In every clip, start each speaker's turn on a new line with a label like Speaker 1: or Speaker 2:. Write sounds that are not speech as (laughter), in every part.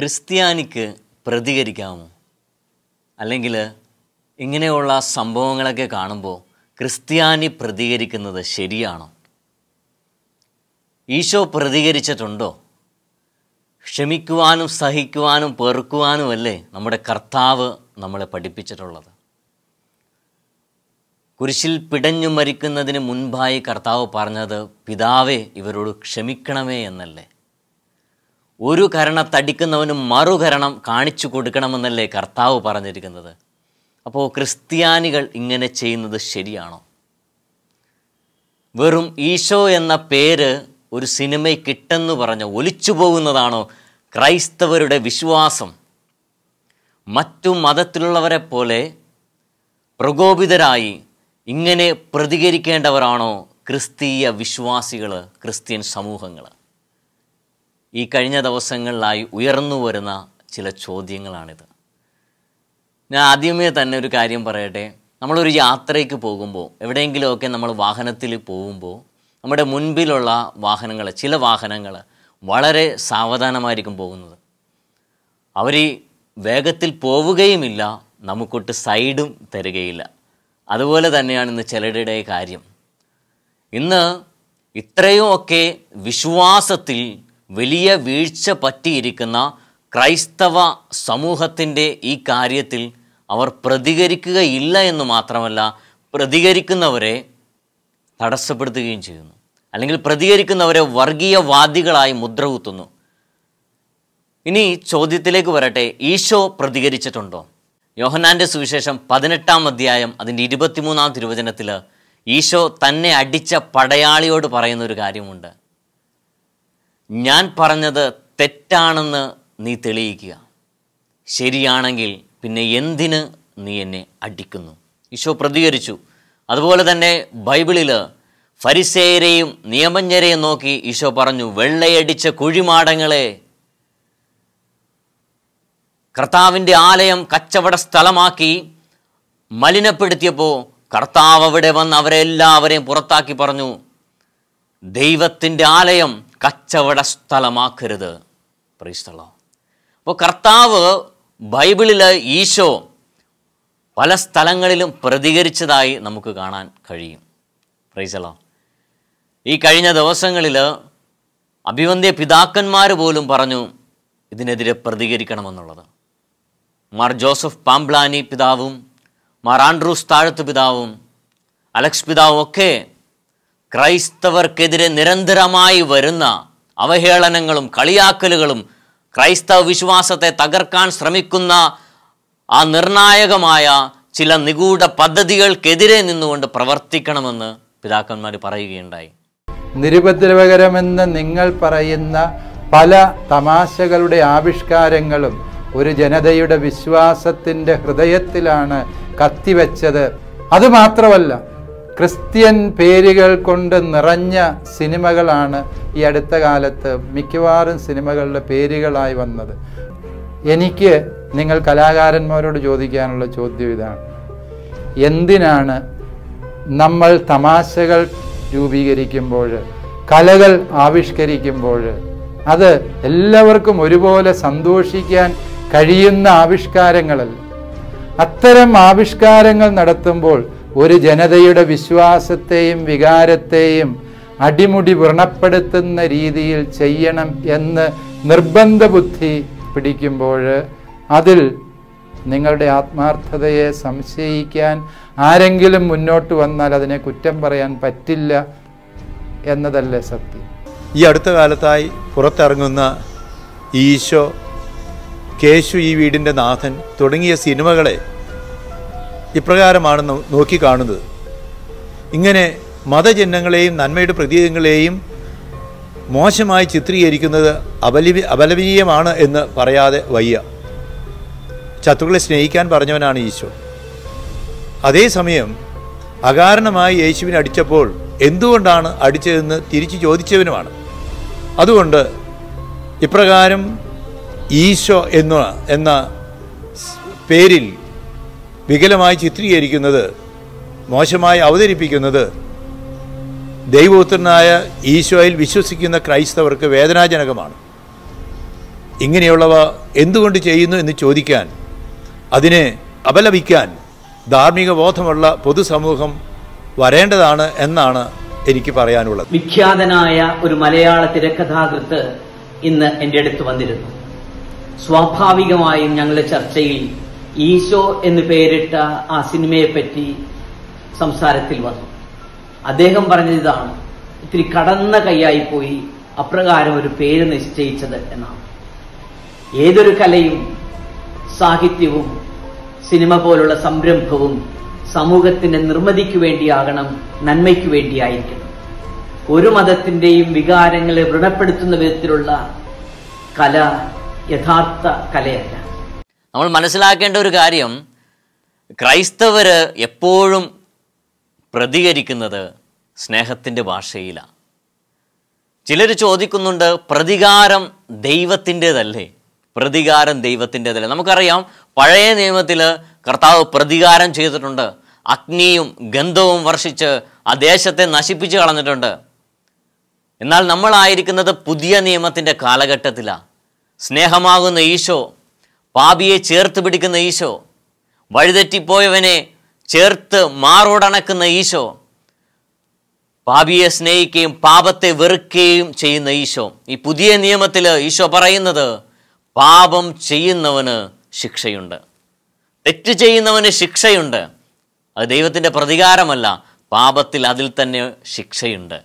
Speaker 1: ക്രിസ്ത്യാനിക്ക് പ്രതികരിക്കാമോ അല്ലെങ്കിൽ ഇങ്ങനെയുള്ള സംഭവങ്ങളൊക്കെ കാണുമ്പോൾ ക്രിസ്ത്യാനി പ്രതികരിക്കുന്നത് ശരിയാണോ ഈശോ പ്രതികരിച്ചിട്ടുണ്ടോ ക്ഷമിക്കുവാനും സഹിക്കുവാനും പെറുക്കുവാനുമല്ലേ നമ്മുടെ കർത്താവ് നമ്മളെ പഠിപ്പിച്ചിട്ടുള്ളത് കുരിശിൽ പിടഞ്ഞു മരിക്കുന്നതിന് മുൻപായി കർത്താവ് പറഞ്ഞത് പിതാവെ ഇവരോട് ക്ഷമിക്കണമേ എന്നല്ലേ ഒരു കരണം തടിക്കുന്നവനും മറുകരണം കാണിച്ചു കൊടുക്കണമെന്നല്ലേ കർത്താവ് പറഞ്ഞിരിക്കുന്നത് അപ്പോൾ ക്രിസ്ത്യാനികൾ ഇങ്ങനെ ചെയ്യുന്നത് ശരിയാണോ വെറും ഈശോ എന്ന പേര് ഒരു സിനിമ കിട്ടെന്ന് പറഞ്ഞ് ഒലിച്ചു പോകുന്നതാണോ ക്രൈസ്തവരുടെ വിശ്വാസം മറ്റു മതത്തിലുള്ളവരെ പോലെ പ്രകോപിതരായി ഇങ്ങനെ പ്രതികരിക്കേണ്ടവരാണോ ക്രിസ്തീയ വിശ്വാസികൾ ക്രിസ്ത്യൻ സമൂഹങ്ങൾ ഈ കഴിഞ്ഞ ദിവസങ്ങളിലായി ഉയർന്നു വരുന്ന ചില ചോദ്യങ്ങളാണിത് ഞാൻ ആദ്യമേ തന്നെ ഒരു കാര്യം പറയട്ടെ നമ്മളൊരു യാത്രയ്ക്ക് പോകുമ്പോൾ എവിടെയെങ്കിലുമൊക്കെ നമ്മൾ വാഹനത്തിൽ പോകുമ്പോൾ നമ്മുടെ മുൻപിലുള്ള വാഹനങ്ങൾ ചില വാഹനങ്ങൾ വളരെ സാവധാനമായിരിക്കും പോകുന്നത് അവർ വേഗത്തിൽ പോവുകയുമില്ല നമുക്കൊട്ട് സൈഡും തരികയില്ല അതുപോലെ തന്നെയാണ് ഇന്ന് ചിലരുടെ കാര്യം ഇന്ന് ഇത്രയും ഒക്കെ വിശ്വാസത്തിൽ വലിയ വീഴ്ച പറ്റിയിരിക്കുന്ന ക്രൈസ്തവ സമൂഹത്തിൻ്റെ ഈ കാര്യത്തിൽ അവർ പ്രതികരിക്കുകയില്ല എന്ന് മാത്രമല്ല പ്രതികരിക്കുന്നവരെ തടസ്സപ്പെടുത്തുകയും ചെയ്യുന്നു അല്ലെങ്കിൽ പ്രതികരിക്കുന്നവരെ വർഗീയവാദികളായി മുദ്ര കുത്തുന്നു ഇനി ചോദ്യത്തിലേക്ക് വരട്ടെ ഈശോ പ്രതികരിച്ചിട്ടുണ്ടോ യോഹനാൻ്റെ സുവിശേഷം പതിനെട്ടാം അധ്യായം അതിൻ്റെ ഇരുപത്തിമൂന്നാം തിരുവചനത്തിൽ ഈശോ തന്നെ അടിച്ച പടയാളിയോട് പറയുന്നൊരു കാര്യമുണ്ട് ഞാൻ പറഞ്ഞത് തെറ്റാണെന്ന് നീ തെളിയിക്കുക ശരിയാണെങ്കിൽ പിന്നെ എന്തിന് നീ എന്നെ അടിക്കുന്നു ഈശോ പ്രതികരിച്ചു അതുപോലെ തന്നെ ബൈബിളിൽ ഫരിസേരെയും നിയമജ്ഞരെയും നോക്കി ഈശോ പറഞ്ഞു വെള്ളയടിച്ച കുഴിമാടങ്ങളെ കർത്താവിൻ്റെ ആലയം കച്ചവട സ്ഥലമാക്കി മലിനപ്പെടുത്തിയപ്പോൾ കർത്താവ് അവിടെ വന്ന് അവരെല്ലാവരെയും പുറത്താക്കി പറഞ്ഞു ദൈവത്തിൻ്റെ ആലയം കച്ചവട സ്ഥലമാക്കരുത് പ്രീസ്തളോ അപ്പോൾ കർത്താവ് ബൈബിളിൽ ഈശോ പല സ്ഥലങ്ങളിലും പ്രതികരിച്ചതായി നമുക്ക് കാണാൻ കഴിയും പ്രൈസളോ ഈ കഴിഞ്ഞ ദിവസങ്ങളിൽ അഭിവന്ധ്യ പിതാക്കന്മാർ പോലും പറഞ്ഞു ഇതിനെതിരെ പ്രതികരിക്കണമെന്നുള്ളത് മാർ ജോസഫ് പാംബ്ലാനി പിതാവും മാർ ആൻഡ്രൂസ് താഴത്ത് പിതാവും അലക്സ് പിതാവും ഒക്കെ ക്രൈസ്തവർക്കെതിരെ നിരന്തരമായി വരുന്ന അവഹേളനങ്ങളും കളിയാക്കലുകളും ക്രൈസ്തവ വിശ്വാസത്തെ തകർക്കാൻ ശ്രമിക്കുന്ന ആ നിർണായകമായ ചില നിഗൂഢ പദ്ധതികൾക്കെതിരെ നിന്നുകൊണ്ട് പ്രവർത്തിക്കണമെന്ന് പിതാക്കന്മാർ പറയുകയുണ്ടായി
Speaker 2: നിരുപദ്രവകരമെന്ന് നിങ്ങൾ പറയുന്ന പല തമാശകളുടെ ആവിഷ്കാരങ്ങളും ഒരു ജനതയുടെ വിശ്വാസത്തിൻ്റെ ഹൃദയത്തിലാണ് കത്തിവെച്ചത് അതുമാത്രമല്ല ക്രിസ്ത്യൻ പേരുകൾ കൊണ്ട് നിറഞ്ഞ സിനിമകളാണ് ഈ അടുത്ത കാലത്ത് മിക്കവാറും സിനിമകളുടെ പേരുകളായി വന്നത് എനിക്ക് നിങ്ങൾ കലാകാരന്മാരോട് ചോദിക്കാനുള്ള ചോദ്യം ഇതാണ് എന്തിനാണ് നമ്മൾ തമാശകൾ രൂപീകരിക്കുമ്പോൾ കലകൾ ആവിഷ്കരിക്കുമ്പോൾ അത് എല്ലാവർക്കും ഒരുപോലെ സന്തോഷിക്കാൻ കഴിയുന്ന ആവിഷ്കാരങ്ങളല്ല അത്തരം ആവിഷ്കാരങ്ങൾ നടത്തുമ്പോൾ ഒരു ജനതയുടെ വിശ്വാസത്തെയും വികാരത്തെയും അടിമുടി വ്രണപ്പെടുത്തുന്ന രീതിയിൽ ചെയ്യണം എന്ന് നിർബന്ധ ബുദ്ധി പിടിക്കുമ്പോൾ അതിൽ നിങ്ങളുടെ ആത്മാർത്ഥതയെ സംശയിക്കാൻ ആരെങ്കിലും മുന്നോട്ട് വന്നാൽ അതിനെ കുറ്റം പറയാൻ പറ്റില്ല എന്നതല്ലേ സത്യം
Speaker 3: ഈ അടുത്ത കാലത്തായി പുറത്തിറങ്ങുന്ന ഈശോ കേശു ഈ വീടിൻ്റെ നാഥൻ തുടങ്ങിയ സിനിമകളെ ഇപ്രകാരമാണ് നോക്കിക്കാണുന്നത് ഇങ്ങനെ മതചിഹ്നങ്ങളെയും നന്മയുടെ പ്രതീകങ്ങളെയും മോശമായി ചിത്രീകരിക്കുന്നത് അപലി അപലപനീയമാണ് എന്ന് പറയാതെ വയ്യ ശത്രുക്കളെ സ്നേഹിക്കാൻ പറഞ്ഞവനാണ് ഈശോ അതേസമയം അകാരണമായി യേശുവിനെ അടിച്ചപ്പോൾ എന്തുകൊണ്ടാണ് അടിച്ചതെന്ന് തിരിച്ചു ചോദിച്ചവനുമാണ് അതുകൊണ്ട് ഇപ്രകാരം ഈശോ എന്ന എന്ന പേരിൽ വികലമായി ചിത്രീകരിക്കുന്നത് മോശമായി അവതരിപ്പിക്കുന്നത് ദൈവപുത്രനായ ഈശോയിൽ വിശ്വസിക്കുന്ന ക്രൈസ്തവർക്ക് വേദനാജനകമാണ് ഇങ്ങനെയുള്ളവ എന്തുകൊണ്ട് ചെയ്യുന്നു എന്ന് ചോദിക്കാൻ അതിനെ അപലപിക്കാൻ ധാർമ്മിക ബോധമുള്ള പൊതുസമൂഹം വരേണ്ടതാണ് എന്നാണ് എനിക്ക് പറയാനുള്ളത്
Speaker 1: വിഖ്യാതനായ ഒരു മലയാള തിരക്കഥാകൃത്ത് ഇന്ന് എൻ്റെ അടുത്ത് വന്നിരുന്നു സ്വാഭാവികമായും ഞങ്ങളുടെ ചർച്ചയിൽ ഈശോ എന്ന് പേരിട്ട ആ സിനിമയെ പറ്റി സംസാരത്തിൽ വന്നു അദ്ദേഹം പറഞ്ഞത് ഇതാണ് ഇത്തിരി കടന്ന കൈയായി പോയി അപ്രകാരം ഒരു പേര് നിശ്ചയിച്ചത് എന്നാണ് ഏതൊരു കലയും സാഹിത്യവും സിനിമ പോലുള്ള സംരംഭവും സമൂഹത്തിന്റെ നിർമ്മിതിക്ക് വേണ്ടിയാകണം നന്മയ്ക്ക് വേണ്ടിയായിരിക്കണം ഒരു മതത്തിന്റെയും വികാരങ്ങളെ വ്രണപ്പെടുത്തുന്ന വിധത്തിലുള്ള കല യഥാർത്ഥ കലയല്ല നമ്മൾ മനസ്സിലാക്കേണ്ട ഒരു കാര്യം ക്രൈസ്തവർ എപ്പോഴും പ്രതികരിക്കുന്നത് സ്നേഹത്തിൻ്റെ ഭാഷയിലാണ് ചിലർ ചോദിക്കുന്നുണ്ട് പ്രതികാരം ദൈവത്തിൻ്റേതല്ലേ പ്രതികാരം ദൈവത്തിൻ്റെതല്ലേ നമുക്കറിയാം പഴയ നിയമത്തിൽ കർത്താവ് പ്രതികാരം ചെയ്തിട്ടുണ്ട് അഗ്നിയും ഗന്ധവും വർഷിച്ച് ആ ദേശത്തെ നശിപ്പിച്ച് കളഞ്ഞിട്ടുണ്ട് എന്നാൽ നമ്മളായിരിക്കുന്നത് പുതിയ നിയമത്തിൻ്റെ കാലഘട്ടത്തിലാണ് സ്നേഹമാകുന്ന ഈശോ പാപിയെ ചേർത്ത് പിടിക്കുന്ന ഈശോ വഴിതെറ്റിപ്പോയവനെ ചേർത്ത് മാറോടണക്കുന്ന ഈശോ പാപിയെ സ്നേഹിക്കുകയും പാപത്തെ വെറുക്കുകയും ചെയ്യുന്ന ഈശോ ഈ പുതിയ നിയമത്തിൽ ഈശോ പറയുന്നത് പാപം ചെയ്യുന്നവന് ശിക്ഷയുണ്ട് തെറ്റ് ചെയ്യുന്നവന് ശിക്ഷയുണ്ട് അത് ദൈവത്തിൻ്റെ പ്രതികാരമല്ല പാപത്തിൽ അതിൽ തന്നെ ശിക്ഷയുണ്ട്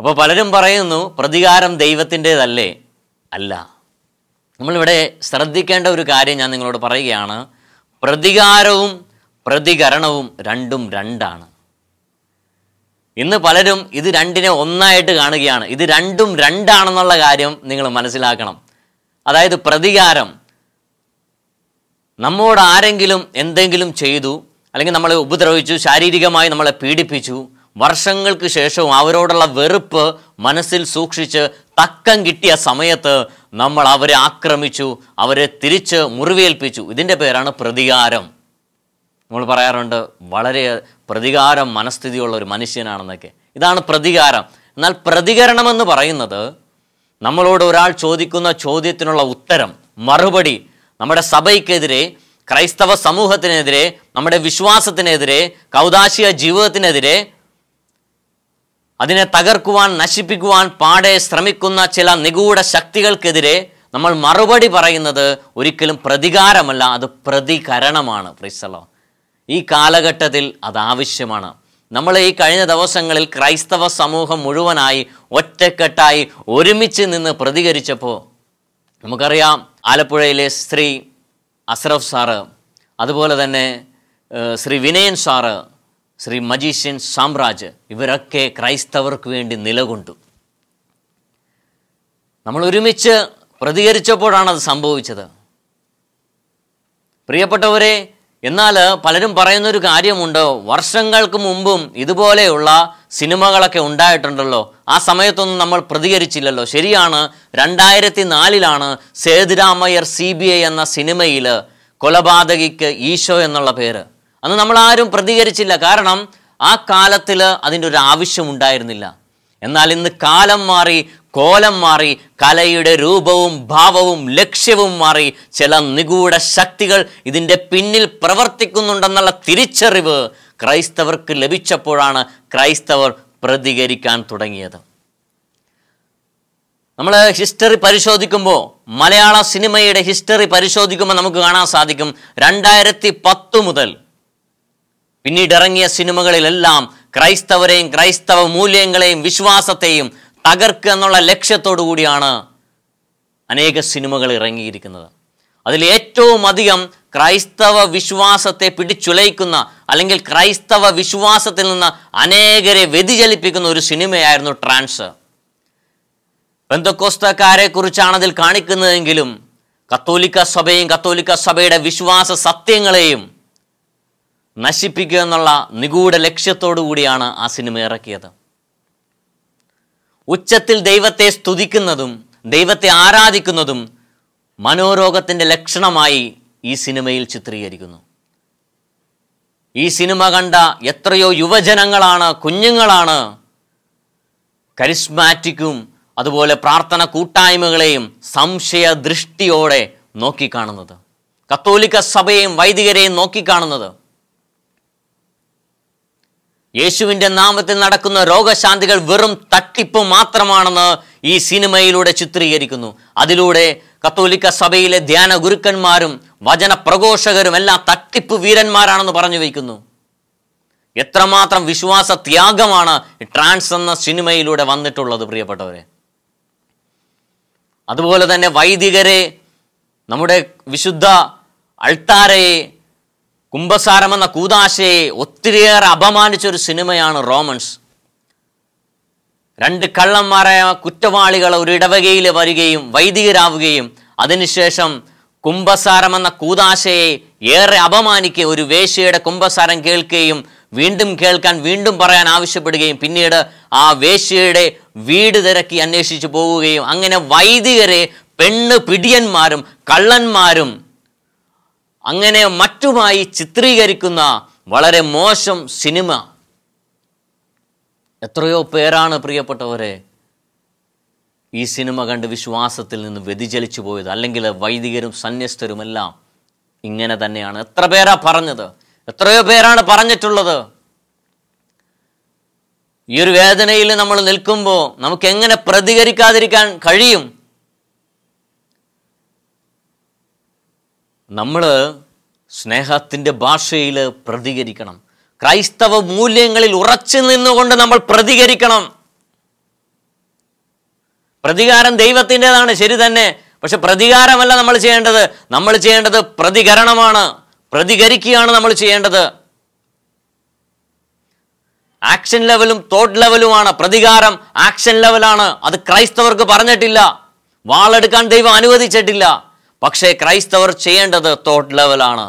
Speaker 1: അപ്പോൾ പലരും പറയുന്നു പ്രതികാരം ദൈവത്തിൻ്റേതല്ലേ അല്ല നമ്മളിവിടെ ശ്രദ്ധിക്കേണ്ട ഒരു കാര്യം ഞാൻ നിങ്ങളോട് പറയുകയാണ് പ്രതികാരവും പ്രതികരണവും രണ്ടും രണ്ടാണ് ഇന്ന് പലരും ഇത് രണ്ടിനെ ഒന്നായിട്ട് കാണുകയാണ് ഇത് രണ്ടും രണ്ടാണെന്നുള്ള കാര്യം നിങ്ങൾ മനസ്സിലാക്കണം അതായത് പ്രതികാരം നമ്മോട് ആരെങ്കിലും എന്തെങ്കിലും ചെയ്തു അല്ലെങ്കിൽ നമ്മളെ ഉപദ്രവിച്ചു ശാരീരികമായി നമ്മളെ പീഡിപ്പിച്ചു വർഷങ്ങൾക്ക് ശേഷവും അവരോടുള്ള വെറുപ്പ് മനസ്സിൽ സൂക്ഷിച്ച് തക്കം കിട്ടിയ സമയത്ത് നമ്മൾ അവരെ ആക്രമിച്ചു അവരെ തിരിച്ച് മുറിവേൽപ്പിച്ചു ഇതിൻ്റെ പേരാണ് പ്രതികാരം നമ്മൾ പറയാറുണ്ട് വളരെ പ്രതികാരം മനസ്ഥിതിയുള്ള ഒരു മനുഷ്യനാണെന്നൊക്കെ ഇതാണ് പ്രതികാരം എന്നാൽ പ്രതികരണമെന്ന് പറയുന്നത് നമ്മളോട് ഒരാൾ ചോദിക്കുന്ന ചോദ്യത്തിനുള്ള ഉത്തരം മറുപടി നമ്മുടെ സഭയ്ക്കെതിരെ ക്രൈസ്തവ സമൂഹത്തിനെതിരെ നമ്മുടെ വിശ്വാസത്തിനെതിരെ കൗദാശിക ജീവിതത്തിനെതിരെ അതിനെ തകർക്കുവാൻ നശിപ്പിക്കുവാൻ പാടെ ശ്രമിക്കുന്ന ചില നിഗൂഢ ശക്തികൾക്കെതിരെ നമ്മൾ മറുപടി പറയുന്നത് ഒരിക്കലും പ്രതികാരമല്ല അത് പ്രതികരണമാണ് പ്രിസലോ ഈ കാലഘട്ടത്തിൽ അത് ആവശ്യമാണ് നമ്മൾ ഈ കഴിഞ്ഞ ദിവസങ്ങളിൽ ക്രൈസ്തവ സമൂഹം മുഴുവനായി ഒറ്റക്കെട്ടായി ഒരുമിച്ച് നിന്ന് പ്രതികരിച്ചപ്പോൾ നമുക്കറിയാം ആലപ്പുഴയിലെ ശ്രീ അസ്രഫ് സാറ് അതുപോലെ തന്നെ ശ്രീ വിനയൻ സാറ് ശ്രീ മജീഷ്യൻ സാമ്രാജ് ഇവരൊക്കെ ക്രൈസ്തവർക്ക് വേണ്ടി നിലകൊണ്ടു നമ്മൾ ഒരുമിച്ച് പ്രതികരിച്ചപ്പോഴാണ് അത് സംഭവിച്ചത് പ്രിയപ്പെട്ടവരെ എന്നാൽ പലരും പറയുന്നൊരു കാര്യമുണ്ട് വർഷങ്ങൾക്ക് മുമ്പും ഇതുപോലെയുള്ള സിനിമകളൊക്കെ ഉണ്ടായിട്ടുണ്ടല്ലോ ആ സമയത്തൊന്നും നമ്മൾ പ്രതികരിച്ചില്ലല്ലോ ശരിയാണ് രണ്ടായിരത്തി നാലിലാണ് സേതുരാമയ്യർ സി ബി ഐ എന്ന സിനിമയിൽ കൊലപാതകിക്ക് ഈശോ എന്നുള്ള പേര് അന്ന് നമ്മൾ ആരും പ്രതികരിച്ചില്ല കാരണം ആ കാലത്തിൽ അതിൻ്റെ ഒരു ആവശ്യം ഉണ്ടായിരുന്നില്ല എന്നാൽ ഇന്ന് കാലം മാറി കോലം മാറി കലയുടെ രൂപവും ഭാവവും ലക്ഷ്യവും മാറി ചില നിഗൂഢ ശക്തികൾ ഇതിൻ്റെ പിന്നിൽ പ്രവർത്തിക്കുന്നുണ്ടെന്നുള്ള തിരിച്ചറിവ് ക്രൈസ്തവർക്ക് ലഭിച്ചപ്പോഴാണ് ക്രൈസ്തവർ പ്രതികരിക്കാൻ തുടങ്ങിയത് നമ്മൾ ഹിസ്റ്ററി പരിശോധിക്കുമ്പോൾ മലയാള സിനിമയുടെ ഹിസ്റ്ററി പരിശോധിക്കുമ്പോൾ നമുക്ക് കാണാൻ സാധിക്കും രണ്ടായിരത്തി പത്ത് മുതൽ പിന്നീട് ഇറങ്ങിയ സിനിമകളിലെല്ലാം ക്രൈസ്തവരെയും ക്രൈസ്തവ മൂല്യങ്ങളെയും വിശ്വാസത്തെയും തകർക്കുക എന്നുള്ള ലക്ഷ്യത്തോടു കൂടിയാണ് അനേക സിനിമകൾ ഇറങ്ങിയിരിക്കുന്നത് അതിൽ ഏറ്റവും അധികം ക്രൈസ്തവ വിശ്വാസത്തെ പിടിച്ചുലയിക്കുന്ന അല്ലെങ്കിൽ ക്രൈസ്തവ വിശ്വാസത്തിൽ നിന്ന് അനേകരെ വ്യതിചലിപ്പിക്കുന്ന ഒരു സിനിമയായിരുന്നു ട്രാൻസ് ബന്ധക്കോസ്തക്കാരെ കുറിച്ചാണ് അതിൽ കാണിക്കുന്നതെങ്കിലും കത്തോലിക്ക സഭയും കത്തോലിക്ക സഭയുടെ വിശ്വാസ സത്യങ്ങളെയും നശിപ്പിക്കുക എന്നുള്ള നിഗൂഢ ലക്ഷ്യത്തോടു കൂടിയാണ് ആ സിനിമ ഇറക്കിയത് ഉച്ചത്തിൽ ദൈവത്തെ സ്തുതിക്കുന്നതും ദൈവത്തെ ആരാധിക്കുന്നതും മനോരോഗത്തിൻ്റെ ലക്ഷണമായി ഈ സിനിമയിൽ ചിത്രീകരിക്കുന്നു ഈ സിനിമ കണ്ട എത്രയോ യുവജനങ്ങളാണ് കുഞ്ഞുങ്ങളാണ് കരിസ്മാറ്റിക്കും അതുപോലെ പ്രാർത്ഥന കൂട്ടായ്മകളെയും സംശയ ദൃഷ്ടിയോടെ നോക്കിക്കാണുന്നത് കത്തോലിക്ക സഭയെയും വൈദികരെയും നോക്കിക്കാണുന്നത് യേശുവിൻ്റെ നാമത്തിൽ നടക്കുന്ന രോഗശാന്തികൾ വെറും തട്ടിപ്പ് മാത്രമാണെന്ന് ഈ സിനിമയിലൂടെ ചിത്രീകരിക്കുന്നു അതിലൂടെ കത്തോലിക്ക സഭയിലെ ധ്യാന ഗുരുക്കന്മാരും വചന പ്രഘോഷകരും എല്ലാം തട്ടിപ്പ് വീരന്മാരാണെന്ന് പറഞ്ഞു വയ്ക്കുന്നു എത്രമാത്രം വിശ്വാസ ത്യാഗമാണ് ട്രാൻസ് എന്ന സിനിമയിലൂടെ വന്നിട്ടുള്ളത് പ്രിയപ്പെട്ടവരെ അതുപോലെ തന്നെ വൈദികരെ നമ്മുടെ വിശുദ്ധ അൾത്താരയെ കുംഭസാരം എന്ന കൂതാശയെ ഒത്തിരിയേറെ അപമാനിച്ചൊരു സിനിമയാണ് റോമൻസ് രണ്ട് കള്ളന്മാരായ കുറ്റവാളികൾ ഒരു ഇടവകയിൽ വരികയും വൈദികരാവുകയും അതിനുശേഷം കുംഭസാരം എന്ന കൂതാശയെ ഏറെ അപമാനിക്കുക ഒരു വേശ്യയുടെ കുംഭസാരം കേൾക്കുകയും വീണ്ടും കേൾക്കാൻ വീണ്ടും പറയാൻ ആവശ്യപ്പെടുകയും പിന്നീട് ആ വേശ്യയുടെ വീട് തിരക്കി അന്വേഷിച്ചു പോവുകയും അങ്ങനെ വൈദികരെ പെണ്ണ് പിടിയന്മാരും കള്ളന്മാരും അങ്ങനെ മറ്റുമായി ചിത്രീകരിക്കുന്ന വളരെ മോശം സിനിമ എത്രയോ പേരാണ് പ്രിയപ്പെട്ടവരെ ഈ സിനിമ കണ്ട് വിശ്വാസത്തിൽ നിന്ന് വ്യതിചലിച്ചു പോയത് അല്ലെങ്കിൽ വൈദികരും സന്യസ്തരുമെല്ലാം ഇങ്ങനെ തന്നെയാണ് എത്ര പേരാ പറഞ്ഞത് എത്രയോ പേരാണ് പറഞ്ഞിട്ടുള്ളത് ഈ ഒരു വേദനയിൽ നമ്മൾ നിൽക്കുമ്പോൾ നമുക്ക് എങ്ങനെ പ്രതികരിക്കാതിരിക്കാൻ കഴിയും നമ്മൾ സ്നേഹത്തിൻ്റെ ഭാഷയിൽ പ്രതികരിക്കണം ക്രൈസ്തവ മൂല്യങ്ങളിൽ ഉറച്ചു നിന്നുകൊണ്ട് നമ്മൾ പ്രതികരിക്കണം പ്രതികാരം ദൈവത്തിൻ്റെതാണ് ശരി തന്നെ പക്ഷെ പ്രതികാരമല്ല നമ്മൾ ചെയ്യേണ്ടത് നമ്മൾ ചെയ്യേണ്ടത് പ്രതികരണമാണ് പ്രതികരിക്കുകയാണ് നമ്മൾ ചെയ്യേണ്ടത് ആക്ഷൻ ലെവലും തോട്ട് ലെവലുമാണ് പ്രതികാരം ആക്ഷൻ ലെവലാണ് അത് ക്രൈസ്തവർക്ക് പറഞ്ഞിട്ടില്ല വാളെടുക്കാൻ ദൈവം അനുവദിച്ചിട്ടില്ല പക്ഷേ ക്രൈസ്തവർ ചെയ്യേണ്ടത് തോട്ട് ലെവലാണ്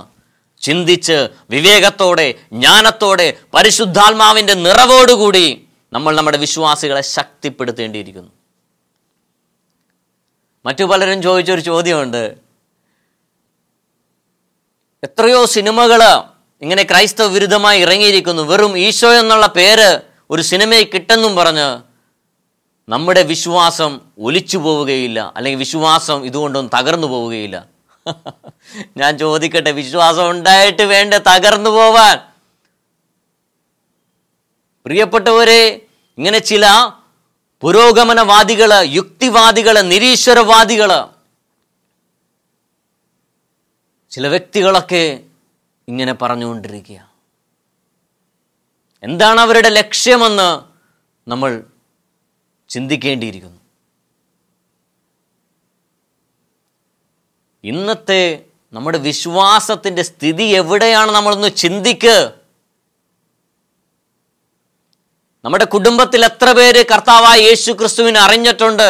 Speaker 1: ചിന്തിച്ച് വിവേകത്തോടെ ജ്ഞാനത്തോടെ പരിശുദ്ധാത്മാവിൻ്റെ നിറവോടുകൂടി നമ്മൾ നമ്മുടെ വിശ്വാസികളെ ശക്തിപ്പെടുത്തേണ്ടിയിരിക്കുന്നു മറ്റു പലരും ചോദിച്ചൊരു ചോദ്യമുണ്ട് എത്രയോ സിനിമകൾ ഇങ്ങനെ ക്രൈസ്തവ വിരുദ്ധമായി ഇറങ്ങിയിരിക്കുന്നു വെറും ഈശോ എന്നുള്ള പേര് ഒരു സിനിമയിൽ കിട്ടെന്നും പറഞ്ഞ് നമ്മുടെ വിശ്വാസം ഒലിച്ചു പോവുകയില്ല അല്ലെങ്കിൽ വിശ്വാസം ഇതുകൊണ്ടൊന്നും തകർന്നു പോവുകയില്ല (laughs) ഞാൻ ചോദിക്കട്ടെ വിശ്വാസം ഉണ്ടായിട്ട് വേണ്ട തകർന്നു പോവാൻ പ്രിയപ്പെട്ടവരെ ഇങ്ങനെ ചില പുരോഗമനവാദികള് യുക്തിവാദികൾ നിരീശ്വരവാദികൾ ചില വ്യക്തികളൊക്കെ ഇങ്ങനെ പറഞ്ഞുകൊണ്ടിരിക്കുക എന്താണ് അവരുടെ ലക്ഷ്യമെന്ന് നമ്മൾ ചിന്തിക്കേണ്ടിയിരിക്കുന്നു ഇന്നത്തെ നമ്മുടെ വിശ്വാസത്തിൻ്റെ സ്ഥിതി എവിടെയാണ് നമ്മളൊന്ന് ചിന്തിക്ക് നമ്മുടെ കുടുംബത്തിൽ എത്ര പേര് കർത്താവായ യേശു ക്രിസ്തുവിനെ അറിഞ്ഞിട്ടുണ്ട്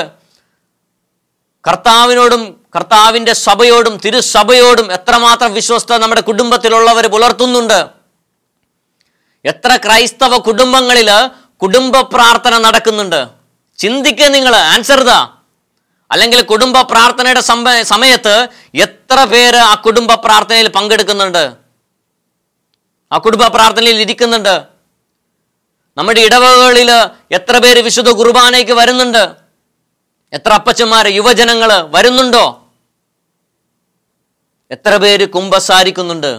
Speaker 1: കർത്താവിനോടും കർത്താവിൻ്റെ സഭയോടും തിരുസഭയോടും എത്രമാത്രം വിശ്വസ്ത നമ്മുടെ കുടുംബത്തിലുള്ളവർ പുലർത്തുന്നുണ്ട് എത്ര ക്രൈസ്തവ കുടുംബങ്ങളിൽ കുടുംബ പ്രാർത്ഥന നടക്കുന്നുണ്ട് ചിന്തിക്കുക നിങ്ങൾ ആൻസർ ഇതാ അല്ലെങ്കിൽ കുടുംബ പ്രാർത്ഥനയുടെ സമയത്ത് എത്ര പേര് ആ കുടുംബ പ്രാർത്ഥനയിൽ പങ്കെടുക്കുന്നുണ്ട് ആ കുടുംബ പ്രാർത്ഥനയിൽ ഇരിക്കുന്നുണ്ട് നമ്മുടെ ഇടവകളിൽ എത്ര പേര് വിശുദ്ധ കുർബാനയ്ക്ക് വരുന്നുണ്ട് എത്ര അപ്പച്ചന്മാർ യുവജനങ്ങൾ വരുന്നുണ്ടോ എത്ര പേര് കുംഭസാരിക്കുന്നുണ്ട്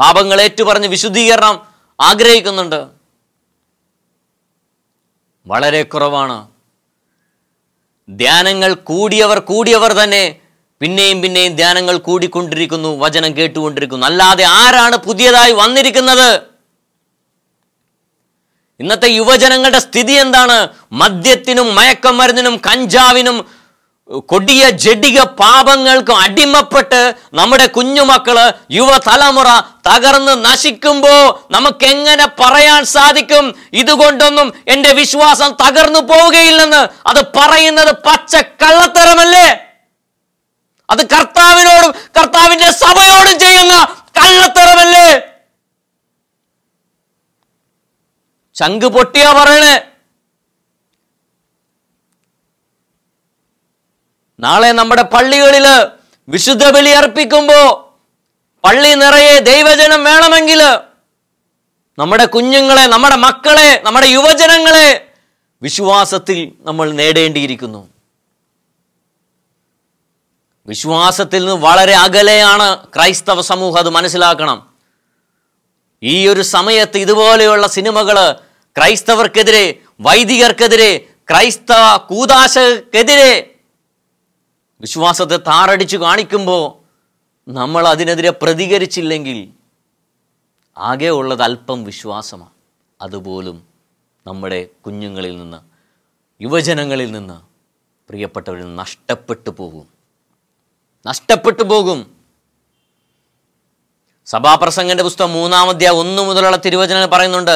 Speaker 1: പാപങ്ങൾ ഏറ്റുപറഞ്ഞ് വിശുദ്ധീകരണം ആഗ്രഹിക്കുന്നുണ്ട് വളരെ കുറവാണ് ധ്യാനങ്ങൾ കൂടിയവർ കൂടിയവർ തന്നെ പിന്നെയും പിന്നെയും ധ്യാനങ്ങൾ കൂടിക്കൊണ്ടിരിക്കുന്നു വചനം കേട്ടുകൊണ്ടിരിക്കുന്നു അല്ലാതെ ആരാണ് പുതിയതായി വന്നിരിക്കുന്നത് ഇന്നത്തെ യുവജനങ്ങളുടെ സ്ഥിതി എന്താണ് മദ്യത്തിനും മയക്കമരുന്നിനും കഞ്ചാവിനും കൊടിയ ജഡിക പാപങ്ങൾക്കും അടിമപ്പെട്ട് നമ്മുടെ കുഞ്ഞുമക്കള് യുവതലമുറ തകർന്ന് നശിക്കുമ്പോ നമുക്ക് എങ്ങനെ പറയാൻ സാധിക്കും ഇതുകൊണ്ടൊന്നും എൻ്റെ വിശ്വാസം തകർന്നു പോവുകയില്ലെന്ന് അത് പറയുന്നത് പച്ച കള്ളത്തരമല്ലേ അത് കർത്താവിനോടും കർത്താവിന്റെ സഭയോടും ചെയ്യുന്ന കള്ളത്തരമല്ലേ ചങ്ക് പൊട്ടിയാ പറയണേ നാളെ നമ്മുടെ പള്ളികളിൽ വിശുദ്ധ ബലി അർപ്പിക്കുമ്പോൾ പള്ളി നിറയെ ദൈവജനം വേണമെങ്കിൽ നമ്മുടെ കുഞ്ഞുങ്ങളെ നമ്മുടെ മക്കളെ നമ്മുടെ യുവജനങ്ങളെ വിശ്വാസത്തിൽ നമ്മൾ നേടേണ്ടിയിരിക്കുന്നു വിശ്വാസത്തിൽ നിന്ന് വളരെ അകലെയാണ് ക്രൈസ്തവ സമൂഹം അത് മനസ്സിലാക്കണം ഈ ഒരു സമയത്ത് ഇതുപോലെയുള്ള സിനിമകൾ ക്രൈസ്തവർക്കെതിരെ വൈദികർക്കെതിരെ ക്രൈസ്തവ കൂതാശക്കെതിരെ വിശ്വാസത്തെ താറടിച്ചു കാണിക്കുമ്പോൾ നമ്മൾ അതിനെതിരെ പ്രതികരിച്ചില്ലെങ്കിൽ ആകെ ഉള്ളത് അല്പം വിശ്വാസമാണ് അതുപോലും നമ്മുടെ കുഞ്ഞുങ്ങളിൽ നിന്ന് യുവജനങ്ങളിൽ നിന്ന് പ്രിയപ്പെട്ടവരിൽ നഷ്ടപ്പെട്ടു പോകും നഷ്ടപ്പെട്ടു പോകും സഭാപ്രസംഗന്റെ പുസ്തകം മൂന്നാമത്തെ ഒന്ന് മുതലുള്ള തിരുവചനം പറയുന്നുണ്ട്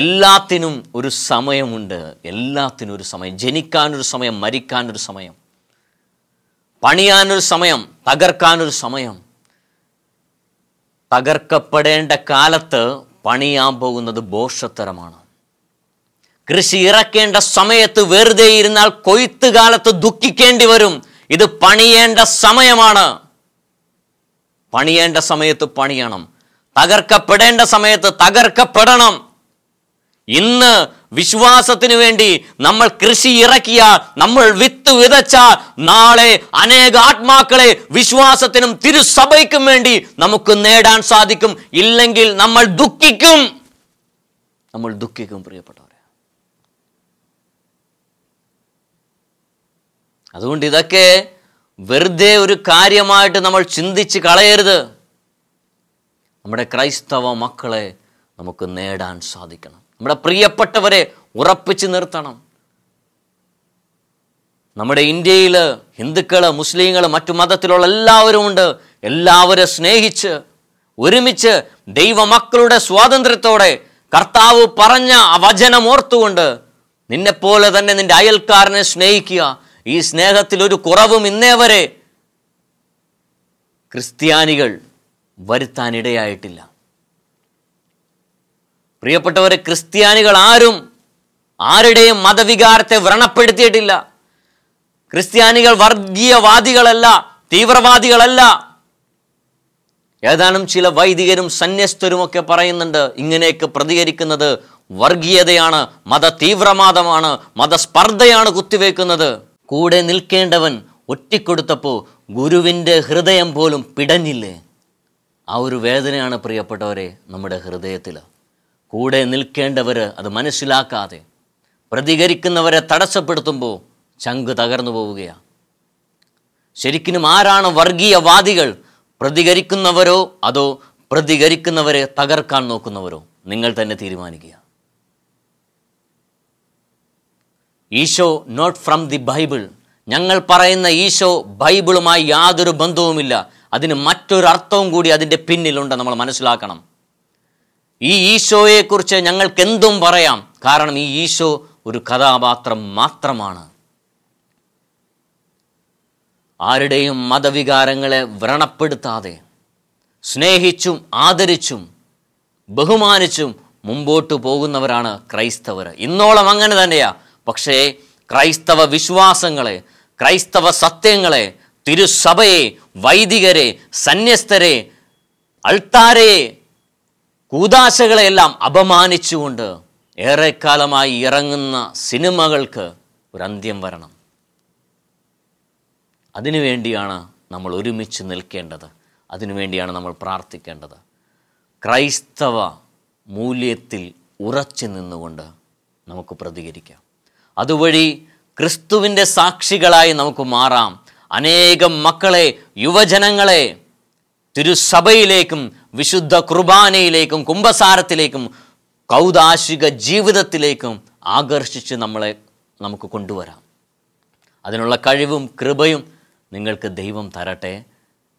Speaker 1: എല്ലാത്തിനും ഒരു സമയമുണ്ട് എല്ലാത്തിനും ഒരു സമയം ജനിക്കാനൊരു സമയം മരിക്കാനൊരു സമയം പണിയാനൊരു സമയം തകർക്കാനൊരു സമയം തകർക്കപ്പെടേണ്ട കാലത്ത് പണിയാൻ പോകുന്നത് ബോഷത്തരമാണ് കൃഷി ഇറക്കേണ്ട സമയത്ത് വെറുതെ ഇരുന്നാൽ കൊയ്ത്ത് കാലത്ത് ദുഃഖിക്കേണ്ടി വരും ഇത് പണിയേണ്ട സമയമാണ് പണിയേണ്ട സമയത്ത് പണിയണം തകർക്കപ്പെടേണ്ട സമയത്ത് തകർക്കപ്പെടണം ഇന്ന് വിശ്വാസത്തിന് വേണ്ടി നമ്മൾ കൃഷി ഇറക്കിയ നമ്മൾ വിത്ത് വിതച്ച നാളെ അനേക ആത്മാക്കളെ വിശ്വാസത്തിനും തിരുസഭയ്ക്കും വേണ്ടി നമുക്ക് നേടാൻ സാധിക്കും ഇല്ലെങ്കിൽ നമ്മൾ ദുഃഖിക്കും നമ്മൾ ദുഃഖിക്കും പ്രിയപ്പെട്ടവരെ അതുകൊണ്ട് ഇതൊക്കെ വെറുതെ ഒരു കാര്യമായിട്ട് നമ്മൾ ചിന്തിച്ച് കളയരുത് നമ്മുടെ ക്രൈസ്തവ മക്കളെ നമുക്ക് നേടാൻ സാധിക്കണം നമ്മുടെ പ്രിയപ്പെട്ടവരെ ഉറപ്പിച്ചു നിർത്തണം നമ്മുടെ ഇന്ത്യയിൽ ഹിന്ദുക്കൾ മുസ്ലിങ്ങൾ മറ്റു മതത്തിലുള്ള എല്ലാവരുമുണ്ട് എല്ലാവരെ സ്നേഹിച്ച് ഒരുമിച്ച് ദൈവമക്കളുടെ സ്വാതന്ത്ര്യത്തോടെ കർത്താവ് പറഞ്ഞ വചനം ഓർത്തുകൊണ്ട് നിന്നെപ്പോലെ തന്നെ നിന്റെ അയൽക്കാരനെ സ്നേഹിക്കുക ഈ സ്നേഹത്തിൽ ഒരു കുറവും ഇന്നേ വരെ ക്രിസ്ത്യാനികൾ വരുത്താനിടയായിട്ടില്ല പ്രിയപ്പെട്ടവരെ ക്രിസ്ത്യാനികൾ ആരും ആരുടെയും മതവികാരത്തെ വ്രണപ്പെടുത്തിയിട്ടില്ല ക്രിസ്ത്യാനികൾ വർഗീയവാദികളല്ല തീവ്രവാദികളല്ല ഏതാനും ചില വൈദികരും ഒക്കെ പറയുന്നുണ്ട് ഇങ്ങനെയൊക്കെ പ്രതികരിക്കുന്നത് വർഗീയതയാണ് മത തീവ്രവാദമാണ് മതസ്പർദ്ധയാണ് കുത്തിവെക്കുന്നത് കൂടെ നിൽക്കേണ്ടവൻ ഒറ്റിക്കൊടുത്തപ്പോൾ ഗുരുവിൻ്റെ ഹൃദയം പോലും പിടഞ്ഞില്ലേ ആ ഒരു വേദനയാണ് പ്രിയപ്പെട്ടവരെ നമ്മുടെ ഹൃദയത്തിൽ കൂടെ നിൽക്കേണ്ടവർ അത് മനസ്സിലാക്കാതെ പ്രതികരിക്കുന്നവരെ തടസ്സപ്പെടുത്തുമ്പോൾ ചങ്ക് തകർന്നു പോവുകയാണ് ശരിക്കും ആരാണ് വർഗീയവാദികൾ പ്രതികരിക്കുന്നവരോ അതോ പ്രതികരിക്കുന്നവരെ തകർക്കാൻ നോക്കുന്നവരോ നിങ്ങൾ തന്നെ തീരുമാനിക്കുക Isho not from the Bible ഞങ്ങൾ പറയുന്ന ഈശോ ബൈബിളുമായി യാതൊരു ബന്ധവുമില്ല അതിന് മറ്റൊരു അർത്ഥവും കൂടി അതിൻ്റെ പിന്നിലുണ്ട് നമ്മൾ മനസ്സിലാക്കണം ഈ ഈശോയെക്കുറിച്ച് ഞങ്ങൾക്ക് എന്തും പറയാം കാരണം ഈ ഈശോ ഒരു കഥാപാത്രം മാത്രമാണ് ആരുടെയും മതവികാരങ്ങളെ വ്രണപ്പെടുത്താതെ സ്നേഹിച്ചും ആദരിച്ചും ബഹുമാനിച്ചും മുമ്പോട്ട് പോകുന്നവരാണ് ക്രൈസ്തവർ ഇന്നോളം അങ്ങനെ തന്നെയാ പക്ഷേ ക്രൈസ്തവ വിശ്വാസങ്ങളെ ക്രൈസ്തവ സത്യങ്ങളെ തിരുസഭയെ വൈദികരെ സന്യസ്തരെ അൾത്താരയെ കൂതാശകളെയെല്ലാം അപമാനിച്ചുകൊണ്ട് ഏറെക്കാലമായി ഇറങ്ങുന്ന സിനിമകൾക്ക് ഒരു അന്ത്യം വരണം അതിനുവേണ്ടിയാണ് നമ്മൾ ഒരുമിച്ച് നിൽക്കേണ്ടത് അതിനുവേണ്ടിയാണ് നമ്മൾ പ്രാർത്ഥിക്കേണ്ടത് ക്രൈസ്തവ മൂല്യത്തിൽ ഉറച്ചു നിന്നുകൊണ്ട് നമുക്ക് പ്രതികരിക്കാം അതുവഴി ക്രിസ്തുവിൻ്റെ സാക്ഷികളായി നമുക്ക് മാറാം അനേകം മക്കളെ യുവജനങ്ങളെ തിരുസഭയിലേക്കും വിശുദ്ധ കുർബാനയിലേക്കും കുംഭസാരത്തിലേക്കും കൗതാശിക ജീവിതത്തിലേക്കും ആകർഷിച്ച് നമ്മളെ നമുക്ക് കൊണ്ടുവരാം അതിനുള്ള കഴിവും കൃപയും നിങ്ങൾക്ക് ദൈവം തരട്ടെ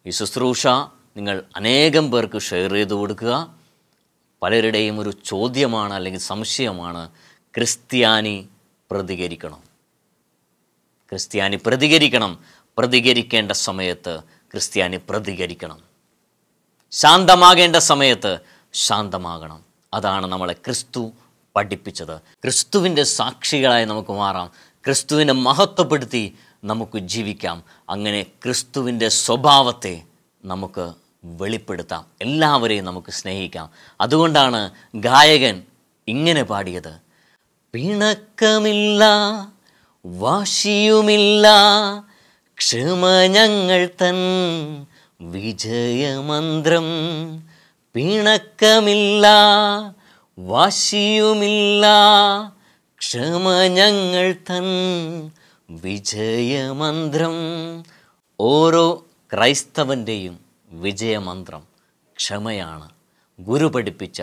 Speaker 1: ഈ ശുശ്രൂഷ നിങ്ങൾ അനേകം പേർക്ക് ഷെയർ ചെയ്ത് കൊടുക്കുക പലരുടെയും ഒരു ചോദ്യമാണ് അല്ലെങ്കിൽ സംശയമാണ് ക്രിസ്ത്യാനി പ്രതികരിക്കണം ക്രിസ്ത്യാനി പ്രതികരിക്കണം പ്രതികരിക്കേണ്ട സമയത്ത് ക്രിസ്ത്യാനി പ്രതികരിക്കണം ശാന്തമാകേണ്ട സമയത്ത് ശാന്തമാകണം അതാണ് നമ്മളെ ക്രിസ്തു പഠിപ്പിച്ചത് ക്രിസ്തുവിൻ്റെ സാക്ഷികളായി നമുക്ക് മാറാം ക്രിസ്തുവിനെ മഹത്വപ്പെടുത്തി നമുക്ക് ജീവിക്കാം അങ്ങനെ ക്രിസ്തുവിൻ്റെ സ്വഭാവത്തെ നമുക്ക് വെളിപ്പെടുത്താം എല്ലാവരെയും നമുക്ക് സ്നേഹിക്കാം അതുകൊണ്ടാണ് ഗായകൻ ഇങ്ങനെ പാടിയത് പിണക്കമില്ല വാശിയുമില്ല ക്ഷമ ഞങ്ങൾ തൻ വിജയമന്ത്രം പിണക്കമില്ല വാശിയുമില്ല ക്ഷമ ഞങ്ങൾ തൻ വിജയമന്ത്രം ഓരോ ക്രൈസ്തവൻ്റെയും വിജയമന്ത്രം ക്ഷമയാണ് ഗുരു പഠിപ്പിച്ച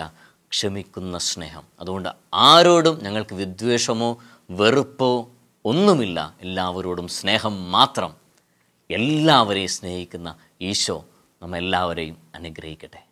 Speaker 1: ക്ഷമിക്കുന്ന സ്നേഹം അതുകൊണ്ട് ആരോടും ഞങ്ങൾക്ക് വിദ്വേഷമോ വെറുപ്പോ ഒന്നുമില്ല എല്ലാവരോടും സ്നേഹം മാത്രം എല്ലാവരെയും സ്നേഹിക്കുന്ന ഈശോ നമ്മെല്ലാവരെയും അനുഗ്രഹിക്കട്ടെ